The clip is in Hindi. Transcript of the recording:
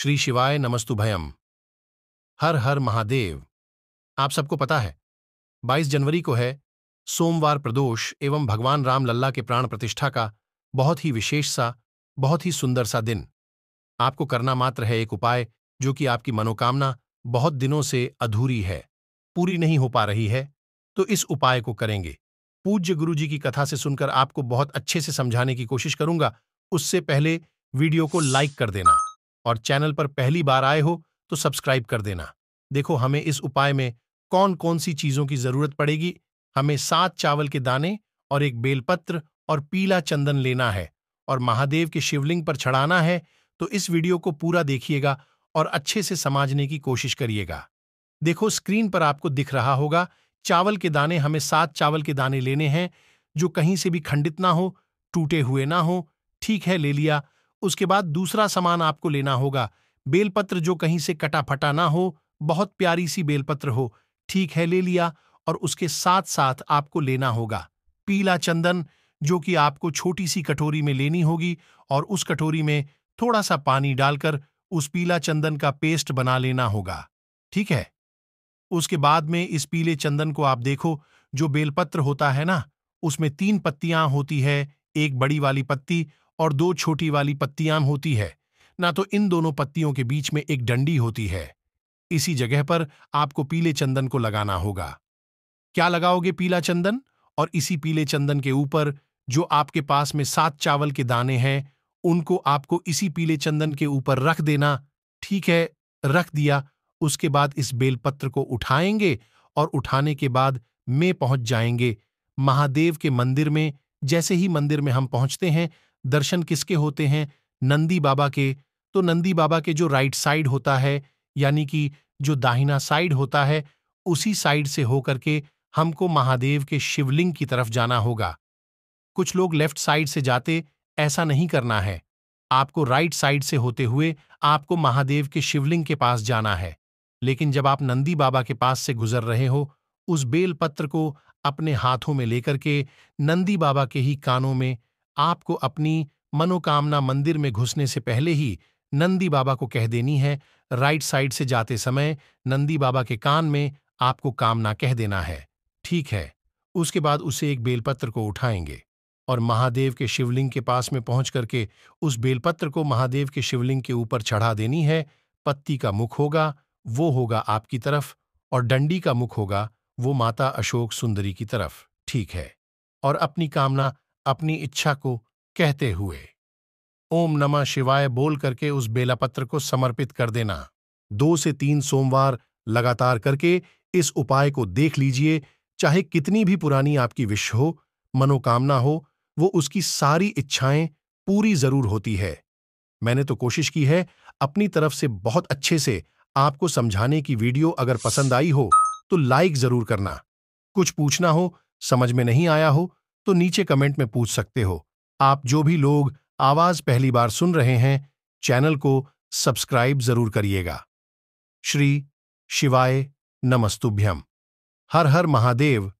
श्री शिवाय नमस्तु भयम हर हर महादेव आप सबको पता है 22 जनवरी को है सोमवार प्रदोष एवं भगवान राम लल्ला के प्राण प्रतिष्ठा का बहुत ही विशेष सा बहुत ही सुंदर सा दिन आपको करना मात्र है एक उपाय जो कि आपकी मनोकामना बहुत दिनों से अधूरी है पूरी नहीं हो पा रही है तो इस उपाय को करेंगे पूज्य गुरु जी की कथा से सुनकर आपको बहुत अच्छे से समझाने की कोशिश करूंगा उससे पहले वीडियो को लाइक कर देना और चैनल पर पहली बार आए हो तो सब्सक्राइब कर देना देखो हमें इस उपाय में कौन कौन सी चीज़ों की ज़रूरत पड़ेगी हमें सात चावल के दाने और एक बेलपत्र और पीला चंदन लेना है और महादेव के शिवलिंग पर चढ़ाना है तो इस वीडियो को पूरा देखिएगा और अच्छे से समझने की कोशिश करिएगा देखो स्क्रीन पर आपको दिख रहा होगा चावल के दाने हमें सात चावल के दाने लेने हैं जो कहीं से भी खंडित ना हो टूटे हुए ना हो ठीक है ले लिया उसके बाद दूसरा सामान आपको लेना होगा बेलपत्र जो कहीं से कटा फटा ना हो बहुत प्यारी सी बेलपत्र हो ठीक है ले लिया और उसके साथ साथ आपको लेना होगा पीला चंदन जो कि आपको छोटी सी कटोरी में लेनी होगी और उस कटोरी में थोड़ा सा पानी डालकर उस पीला चंदन का पेस्ट बना लेना होगा ठीक है उसके बाद में इस पीले चंदन को आप देखो जो बेलपत्र होता है ना उसमें तीन पत्तियां होती है एक बड़ी वाली पत्ती और दो छोटी वाली पत्तियां होती है ना तो इन दोनों पत्तियों के बीच में एक डंडी होती है इसी जगह पर आपको पीले चंदन को लगाना होगा क्या लगाओगे पीला चंदन और इसी पीले चंदन के ऊपर जो आपके पास में सात चावल के दाने हैं उनको आपको इसी पीले चंदन के ऊपर रख देना ठीक है रख दिया उसके बाद इस बेलपत्र को उठाएंगे और उठाने के बाद में पहुंच जाएंगे महादेव के मंदिर में जैसे ही मंदिर में हम पहुंचते हैं दर्शन किसके होते हैं नंदी बाबा के तो नंदी बाबा के जो राइट साइड होता है यानी कि जो दाहिना साइड होता है उसी साइड से होकर के हमको महादेव के शिवलिंग की तरफ जाना होगा कुछ लोग लेफ्ट साइड से जाते ऐसा नहीं करना है आपको राइट साइड से होते हुए आपको महादेव के शिवलिंग के पास जाना है लेकिन जब आप नंदी बाबा के पास से गुजर रहे हो उस बेलपत्र को अपने हाथों में लेकर के नंदी बाबा के ही कानों में आपको अपनी मनोकामना मंदिर में घुसने से पहले ही नंदी बाबा को कह देनी है राइट साइड से जाते समय नंदी बाबा के कान में आपको कामना कह देना है ठीक है उसके बाद उसे एक बेलपत्र को उठाएंगे और महादेव के शिवलिंग के पास में पहुंच करके उस बेलपत्र को महादेव के शिवलिंग के ऊपर चढ़ा देनी है पत्ती का मुख होगा वो होगा आपकी तरफ और डंडी का मुख होगा वो माता अशोक सुंदरी की तरफ ठीक है और अपनी कामना अपनी इच्छा को कहते हुए ओम नमः शिवाय बोल करके उस बेलापत्र को समर्पित कर देना दो से तीन सोमवार लगातार करके इस उपाय को देख लीजिए चाहे कितनी भी पुरानी आपकी विश हो मनोकामना हो वो उसकी सारी इच्छाएं पूरी जरूर होती है मैंने तो कोशिश की है अपनी तरफ से बहुत अच्छे से आपको समझाने की वीडियो अगर पसंद आई हो तो लाइक जरूर करना कुछ पूछना हो समझ में नहीं आया हो तो नीचे कमेंट में पूछ सकते हो आप जो भी लोग आवाज पहली बार सुन रहे हैं चैनल को सब्सक्राइब जरूर करिएगा श्री शिवाय नमस्तुभ्यम हर हर महादेव